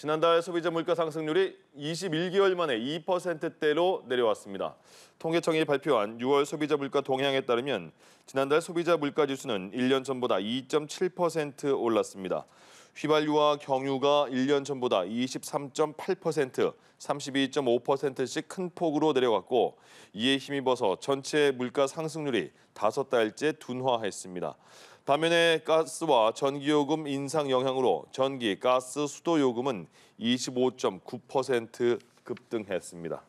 지난달 소비자 물가 상승률이 21개월 만에 2%대로 내려왔습니다. 통계청이 발표한 6월 소비자 물가 동향에 따르면 지난달 소비자 물가 지수는 1년 전보다 2.7% 올랐습니다. 휘발유와 경유가 1년 전보다 23.8%, 32.5%씩 큰 폭으로 내려갔고 이에 힘입어서 전체 물가 상승률이 5 달째 둔화했습니다. 반면에 가스와 전기요금 인상 영향으로 전기, 가스, 수도요금은 25.9% 급등했습니다.